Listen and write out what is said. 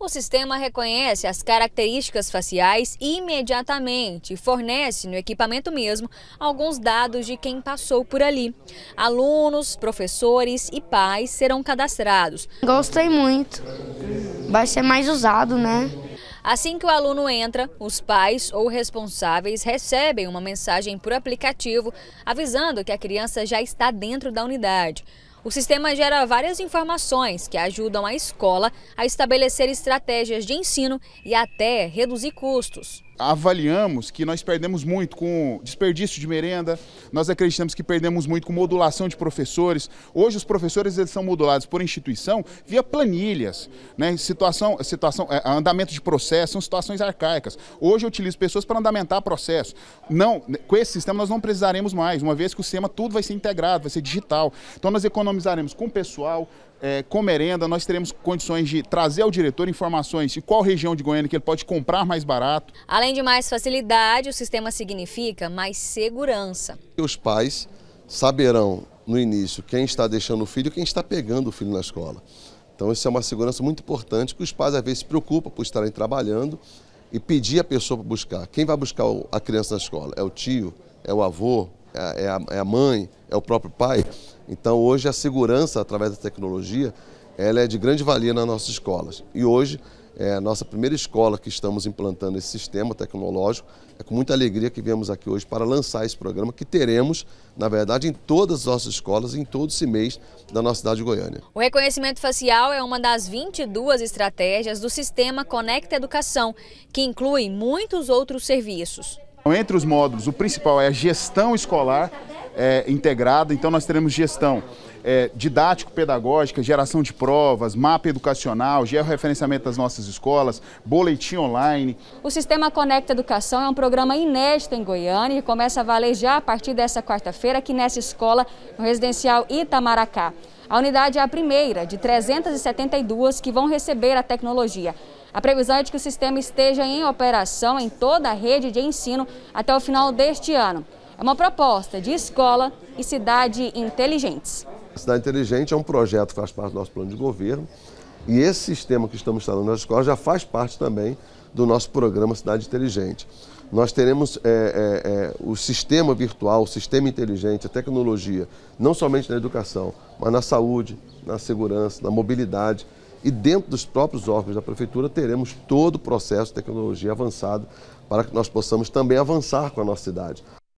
O sistema reconhece as características faciais imediatamente e fornece no equipamento mesmo alguns dados de quem passou por ali. Alunos, professores e pais serão cadastrados. Gostei muito. Vai ser mais usado, né? Assim que o aluno entra, os pais ou responsáveis recebem uma mensagem por aplicativo avisando que a criança já está dentro da unidade. O sistema gera várias informações que ajudam a escola a estabelecer estratégias de ensino e até reduzir custos avaliamos que nós perdemos muito com desperdício de merenda, nós acreditamos que perdemos muito com modulação de professores. Hoje os professores eles são modulados por instituição via planilhas, né? situação, situação, é, andamento de processo, são situações arcaicas. Hoje eu utilizo pessoas para andamentar processo. Não, com esse sistema nós não precisaremos mais, uma vez que o sistema tudo vai ser integrado, vai ser digital. Então nós economizaremos com pessoal, é, com merenda, nós teremos condições de trazer ao diretor informações de qual região de Goiânia que ele pode comprar mais barato. Além de mais facilidade, o sistema significa mais segurança. Os pais saberão no início quem está deixando o filho e quem está pegando o filho na escola. Então isso é uma segurança muito importante que os pais às vezes se preocupam por estarem trabalhando e pedir a pessoa para buscar. Quem vai buscar a criança na escola? É o tio? É o avô? é a, é a é mãe? é o próprio pai. Então hoje a segurança através da tecnologia ela é de grande valia nas nossas escolas. E hoje é a nossa primeira escola que estamos implantando esse sistema tecnológico. É com muita alegria que viemos aqui hoje para lançar esse programa que teremos, na verdade, em todas as nossas escolas, em todo esse mês da nossa cidade de Goiânia. O reconhecimento facial é uma das 22 estratégias do sistema Conecta Educação, que inclui muitos outros serviços. Então, entre os módulos, o principal é a gestão escolar é, integrada, então nós teremos gestão é, didático-pedagógica, geração de provas, mapa educacional, georreferenciamento das nossas escolas, boletim online. O Sistema Conecta Educação é um programa inédito em Goiânia e começa a valer já a partir dessa quarta-feira aqui nessa escola, no residencial Itamaracá. A unidade é a primeira de 372 que vão receber a tecnologia. A previsão é de que o sistema esteja em operação em toda a rede de ensino até o final deste ano. É uma proposta de escola e cidade inteligentes. A cidade inteligente é um projeto que faz parte do nosso plano de governo e esse sistema que estamos instalando nas escolas já faz parte também do nosso programa Cidade Inteligente. Nós teremos é, é, é, o sistema virtual, o sistema inteligente, a tecnologia, não somente na educação, mas na saúde, na segurança, na mobilidade e dentro dos próprios órgãos da prefeitura teremos todo o processo de tecnologia avançada para que nós possamos também avançar com a nossa cidade.